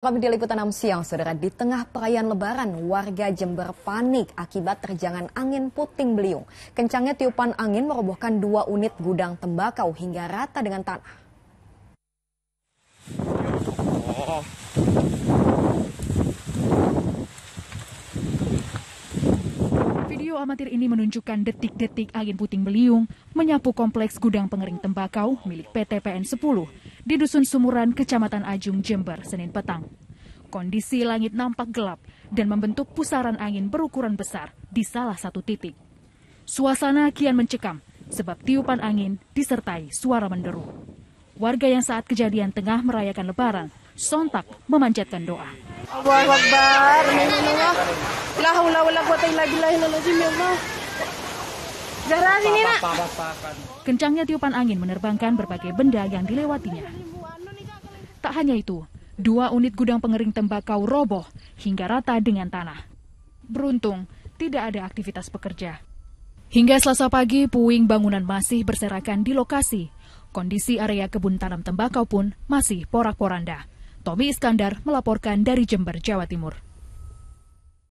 Kami di Liputan 6 siang, saudara, di tengah perayaan lebaran, warga Jember panik akibat terjangan angin puting beliung. Kencangnya tiupan angin merobohkan dua unit gudang tembakau hingga rata dengan tanah. Video amatir ini menunjukkan detik-detik angin puting beliung menyapu kompleks gudang pengering tembakau milik PT PN 10 di Dusun Sumuran, Kecamatan Ajung, Jember, Senin petang. Kondisi langit nampak gelap dan membentuk pusaran angin berukuran besar di salah satu titik. Suasana kian mencekam sebab tiupan angin disertai suara menderu. Warga yang saat kejadian tengah merayakan lebaran sontak memanjatkan doa. La haula wala quwata illa billahi ya Allah. Zahra sini nak. Kan. Kencangnya tiupan angin menerbangkan berbagai benda yang dilewatinya. Tak hanya itu, dua unit gudang pengering tembakau roboh hingga rata dengan tanah. Beruntung, tidak ada aktivitas pekerja. Hingga selasa pagi, puing bangunan masih berserakan di lokasi. Kondisi area kebun tanam tembakau pun masih porak-poranda. Tommy Iskandar melaporkan dari Jember, Jawa Timur.